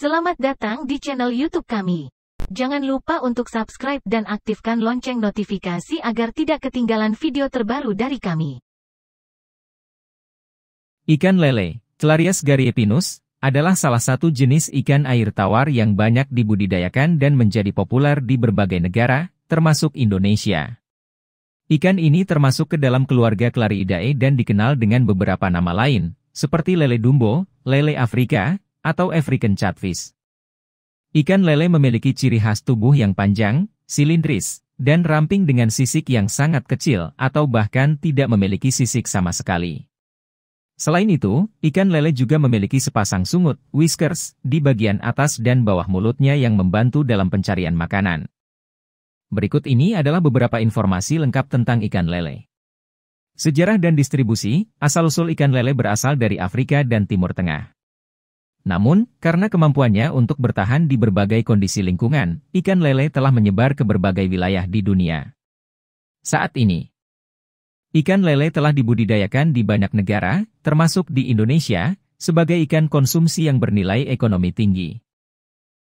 Selamat datang di channel YouTube kami. Jangan lupa untuk subscribe dan aktifkan lonceng notifikasi agar tidak ketinggalan video terbaru dari kami. Ikan lele, Clarias gariepinus, adalah salah satu jenis ikan air tawar yang banyak dibudidayakan dan menjadi populer di berbagai negara, termasuk Indonesia. Ikan ini termasuk ke dalam keluarga Clariidae dan dikenal dengan beberapa nama lain, seperti lele dumbo, lele Afrika, atau African catfish. Ikan lele memiliki ciri khas tubuh yang panjang, silindris, dan ramping dengan sisik yang sangat kecil atau bahkan tidak memiliki sisik sama sekali. Selain itu, ikan lele juga memiliki sepasang sungut, whiskers, di bagian atas dan bawah mulutnya yang membantu dalam pencarian makanan. Berikut ini adalah beberapa informasi lengkap tentang ikan lele. Sejarah dan distribusi, asal-usul ikan lele berasal dari Afrika dan Timur Tengah. Namun, karena kemampuannya untuk bertahan di berbagai kondisi lingkungan, ikan lele telah menyebar ke berbagai wilayah di dunia. Saat ini, ikan lele telah dibudidayakan di banyak negara, termasuk di Indonesia, sebagai ikan konsumsi yang bernilai ekonomi tinggi.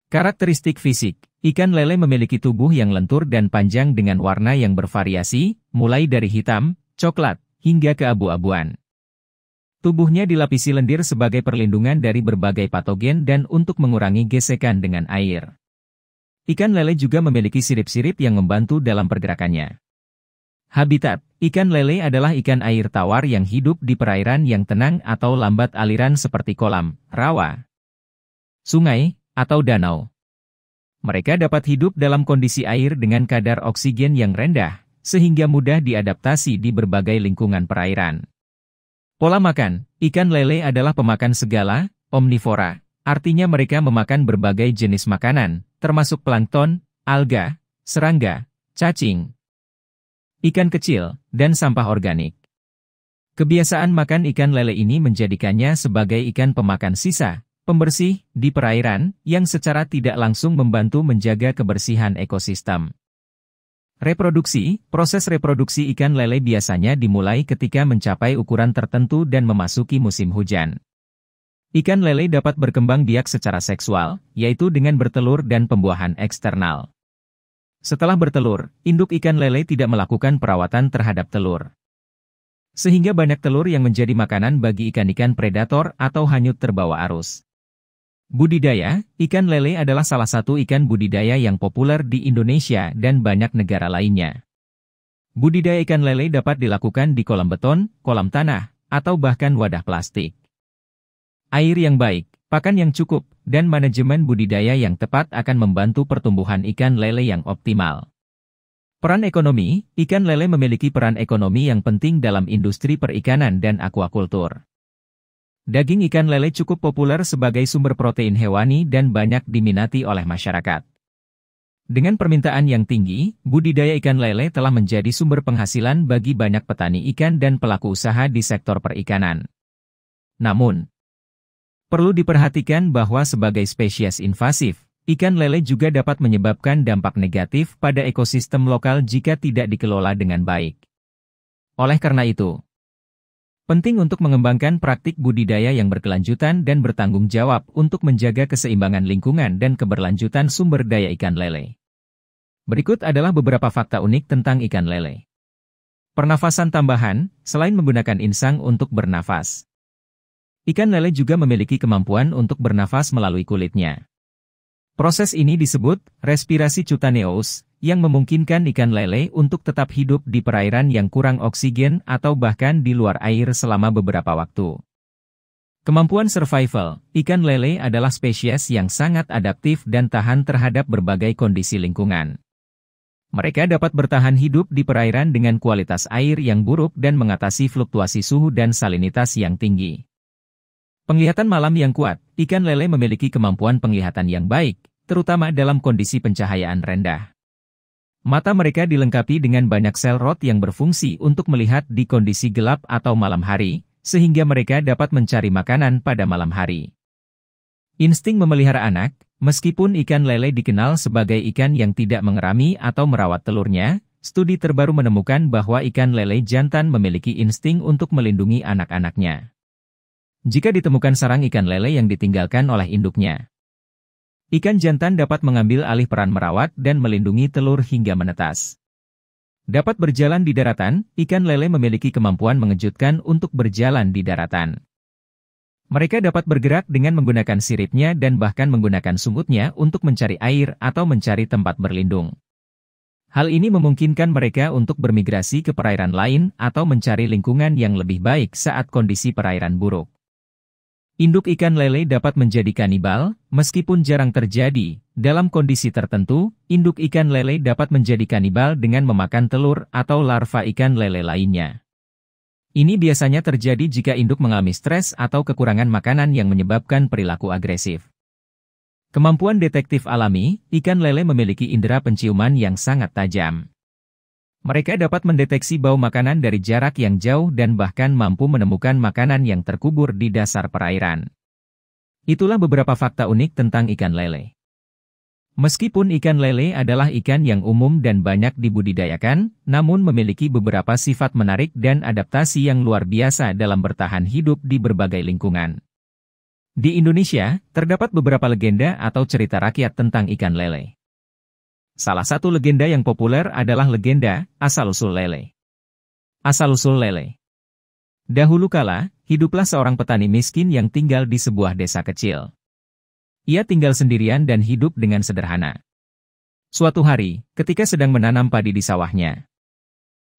Karakteristik fisik, ikan lele memiliki tubuh yang lentur dan panjang dengan warna yang bervariasi, mulai dari hitam, coklat, hingga ke abu abuan Tubuhnya dilapisi lendir sebagai perlindungan dari berbagai patogen dan untuk mengurangi gesekan dengan air. Ikan lele juga memiliki sirip-sirip yang membantu dalam pergerakannya. Habitat Ikan lele adalah ikan air tawar yang hidup di perairan yang tenang atau lambat aliran seperti kolam, rawa, sungai, atau danau. Mereka dapat hidup dalam kondisi air dengan kadar oksigen yang rendah, sehingga mudah diadaptasi di berbagai lingkungan perairan. Pola makan, ikan lele adalah pemakan segala, omnivora, artinya mereka memakan berbagai jenis makanan, termasuk plankton, alga, serangga, cacing, ikan kecil, dan sampah organik. Kebiasaan makan ikan lele ini menjadikannya sebagai ikan pemakan sisa, pembersih, di perairan, yang secara tidak langsung membantu menjaga kebersihan ekosistem. Reproduksi, proses reproduksi ikan lele biasanya dimulai ketika mencapai ukuran tertentu dan memasuki musim hujan. Ikan lele dapat berkembang biak secara seksual, yaitu dengan bertelur dan pembuahan eksternal. Setelah bertelur, induk ikan lele tidak melakukan perawatan terhadap telur. Sehingga banyak telur yang menjadi makanan bagi ikan-ikan predator atau hanyut terbawa arus. Budidaya, ikan lele adalah salah satu ikan budidaya yang populer di Indonesia dan banyak negara lainnya. Budidaya ikan lele dapat dilakukan di kolam beton, kolam tanah, atau bahkan wadah plastik. Air yang baik, pakan yang cukup, dan manajemen budidaya yang tepat akan membantu pertumbuhan ikan lele yang optimal. Peran ekonomi, ikan lele memiliki peran ekonomi yang penting dalam industri perikanan dan akuakultur. Daging ikan lele cukup populer sebagai sumber protein hewani dan banyak diminati oleh masyarakat. Dengan permintaan yang tinggi, budidaya ikan lele telah menjadi sumber penghasilan bagi banyak petani ikan dan pelaku usaha di sektor perikanan. Namun, perlu diperhatikan bahwa sebagai spesies invasif, ikan lele juga dapat menyebabkan dampak negatif pada ekosistem lokal jika tidak dikelola dengan baik. Oleh karena itu, Penting untuk mengembangkan praktik budidaya yang berkelanjutan dan bertanggung jawab untuk menjaga keseimbangan lingkungan dan keberlanjutan sumber daya ikan lele. Berikut adalah beberapa fakta unik tentang ikan lele. Pernafasan tambahan, selain menggunakan insang untuk bernafas. Ikan lele juga memiliki kemampuan untuk bernafas melalui kulitnya. Proses ini disebut respirasi cutaneous, yang memungkinkan ikan lele untuk tetap hidup di perairan yang kurang oksigen atau bahkan di luar air selama beberapa waktu. Kemampuan survival, ikan lele adalah spesies yang sangat adaptif dan tahan terhadap berbagai kondisi lingkungan. Mereka dapat bertahan hidup di perairan dengan kualitas air yang buruk dan mengatasi fluktuasi suhu dan salinitas yang tinggi. Penglihatan malam yang kuat, ikan lele memiliki kemampuan penglihatan yang baik, terutama dalam kondisi pencahayaan rendah. Mata mereka dilengkapi dengan banyak sel rod yang berfungsi untuk melihat di kondisi gelap atau malam hari, sehingga mereka dapat mencari makanan pada malam hari. Insting memelihara anak, meskipun ikan lele dikenal sebagai ikan yang tidak mengerami atau merawat telurnya, studi terbaru menemukan bahwa ikan lele jantan memiliki insting untuk melindungi anak-anaknya jika ditemukan sarang ikan lele yang ditinggalkan oleh induknya. Ikan jantan dapat mengambil alih peran merawat dan melindungi telur hingga menetas. Dapat berjalan di daratan, ikan lele memiliki kemampuan mengejutkan untuk berjalan di daratan. Mereka dapat bergerak dengan menggunakan siripnya dan bahkan menggunakan sungutnya untuk mencari air atau mencari tempat berlindung. Hal ini memungkinkan mereka untuk bermigrasi ke perairan lain atau mencari lingkungan yang lebih baik saat kondisi perairan buruk. Induk ikan lele dapat menjadi kanibal, meskipun jarang terjadi. Dalam kondisi tertentu, induk ikan lele dapat menjadi kanibal dengan memakan telur atau larva ikan lele lainnya. Ini biasanya terjadi jika induk mengalami stres atau kekurangan makanan yang menyebabkan perilaku agresif. Kemampuan detektif alami, ikan lele memiliki indera penciuman yang sangat tajam. Mereka dapat mendeteksi bau makanan dari jarak yang jauh dan bahkan mampu menemukan makanan yang terkubur di dasar perairan. Itulah beberapa fakta unik tentang ikan lele. Meskipun ikan lele adalah ikan yang umum dan banyak dibudidayakan, namun memiliki beberapa sifat menarik dan adaptasi yang luar biasa dalam bertahan hidup di berbagai lingkungan. Di Indonesia, terdapat beberapa legenda atau cerita rakyat tentang ikan lele. Salah satu legenda yang populer adalah legenda asal-usul lele. Asal-usul lele. Dahulu kala, hiduplah seorang petani miskin yang tinggal di sebuah desa kecil. Ia tinggal sendirian dan hidup dengan sederhana. Suatu hari, ketika sedang menanam padi di sawahnya,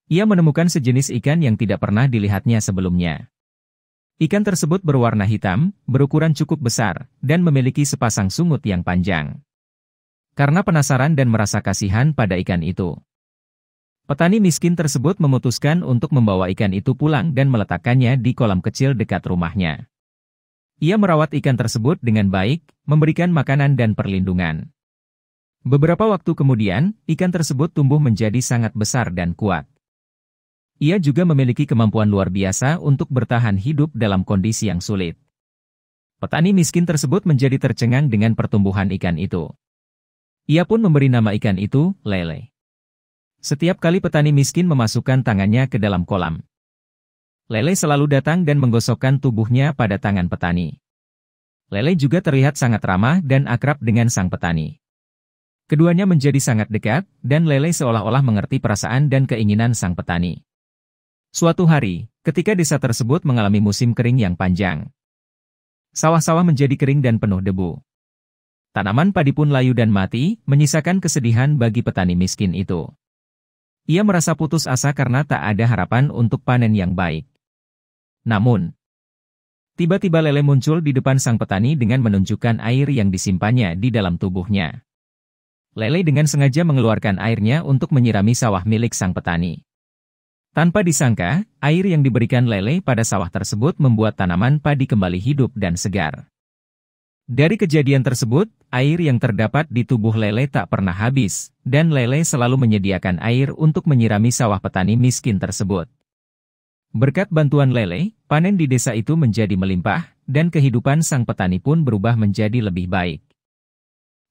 ia menemukan sejenis ikan yang tidak pernah dilihatnya sebelumnya. Ikan tersebut berwarna hitam, berukuran cukup besar, dan memiliki sepasang sungut yang panjang karena penasaran dan merasa kasihan pada ikan itu. Petani miskin tersebut memutuskan untuk membawa ikan itu pulang dan meletakkannya di kolam kecil dekat rumahnya. Ia merawat ikan tersebut dengan baik, memberikan makanan dan perlindungan. Beberapa waktu kemudian, ikan tersebut tumbuh menjadi sangat besar dan kuat. Ia juga memiliki kemampuan luar biasa untuk bertahan hidup dalam kondisi yang sulit. Petani miskin tersebut menjadi tercengang dengan pertumbuhan ikan itu. Ia pun memberi nama ikan itu, lele. Setiap kali petani miskin memasukkan tangannya ke dalam kolam, lele selalu datang dan menggosokkan tubuhnya pada tangan petani. Lele juga terlihat sangat ramah dan akrab dengan sang petani. Keduanya menjadi sangat dekat, dan lele seolah-olah mengerti perasaan dan keinginan sang petani. Suatu hari, ketika desa tersebut mengalami musim kering yang panjang, sawah-sawah menjadi kering dan penuh debu. Tanaman padi pun layu dan mati, menyisakan kesedihan bagi petani miskin itu. Ia merasa putus asa karena tak ada harapan untuk panen yang baik. Namun, tiba-tiba lele muncul di depan sang petani dengan menunjukkan air yang disimpannya di dalam tubuhnya. Lele dengan sengaja mengeluarkan airnya untuk menyirami sawah milik sang petani. Tanpa disangka, air yang diberikan lele pada sawah tersebut membuat tanaman padi kembali hidup dan segar. Dari kejadian tersebut, air yang terdapat di tubuh lele tak pernah habis, dan lele selalu menyediakan air untuk menyirami sawah petani miskin tersebut. Berkat bantuan lele, panen di desa itu menjadi melimpah, dan kehidupan sang petani pun berubah menjadi lebih baik.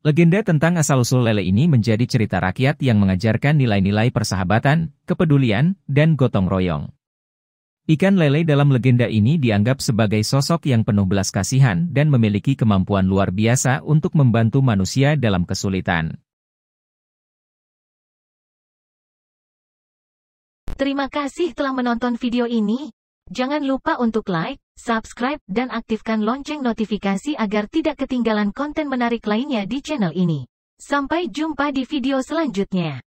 Legenda tentang asal-usul lele ini menjadi cerita rakyat yang mengajarkan nilai-nilai persahabatan, kepedulian, dan gotong royong. Ikan lele dalam legenda ini dianggap sebagai sosok yang penuh belas kasihan dan memiliki kemampuan luar biasa untuk membantu manusia dalam kesulitan. Terima kasih telah menonton video ini. Jangan lupa untuk like, subscribe, dan aktifkan lonceng notifikasi agar tidak ketinggalan konten menarik lainnya di channel ini. Sampai jumpa di video selanjutnya.